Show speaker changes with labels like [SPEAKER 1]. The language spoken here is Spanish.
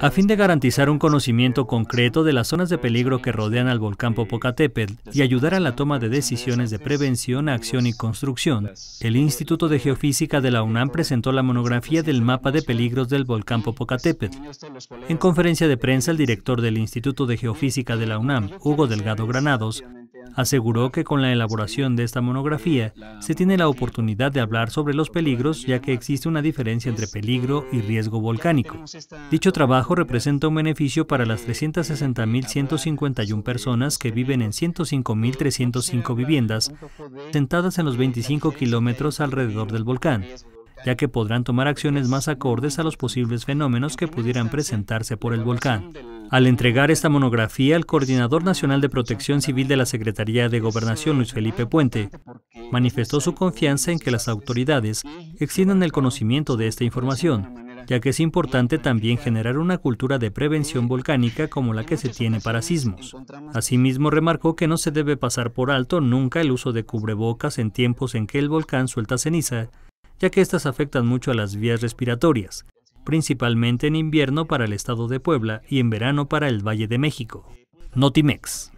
[SPEAKER 1] A fin de garantizar un conocimiento concreto de las zonas de peligro que rodean al volcán este, Popocatépetl y ayudar a la toma de decisiones de prevención, acción y construcción, el Instituto de Geofísica de la UNAM presentó la monografía del mapa de peligros del volcán Popocatépetl. En conferencia de prensa, el director del Instituto de Geofísica de la UNAM, Hugo Delgado Granados, Aseguró que con la elaboración de esta monografía se tiene la oportunidad de hablar sobre los peligros, ya que existe una diferencia entre peligro y riesgo volcánico. Dicho trabajo representa un beneficio para las 360.151 personas que viven en 105.305 viviendas sentadas en los 25 kilómetros alrededor del volcán ya que podrán tomar acciones más acordes a los posibles fenómenos que pudieran presentarse por el volcán. Al entregar esta monografía, el Coordinador Nacional de Protección Civil de la Secretaría de Gobernación, Luis Felipe Puente, manifestó su confianza en que las autoridades extiendan el conocimiento de esta información, ya que es importante también generar una cultura de prevención volcánica como la que se tiene para sismos. Asimismo, remarcó que no se debe pasar por alto nunca el uso de cubrebocas en tiempos en que el volcán suelta ceniza ya que estas afectan mucho a las vías respiratorias, principalmente en invierno para el estado de Puebla y en verano para el Valle de México. Notimex.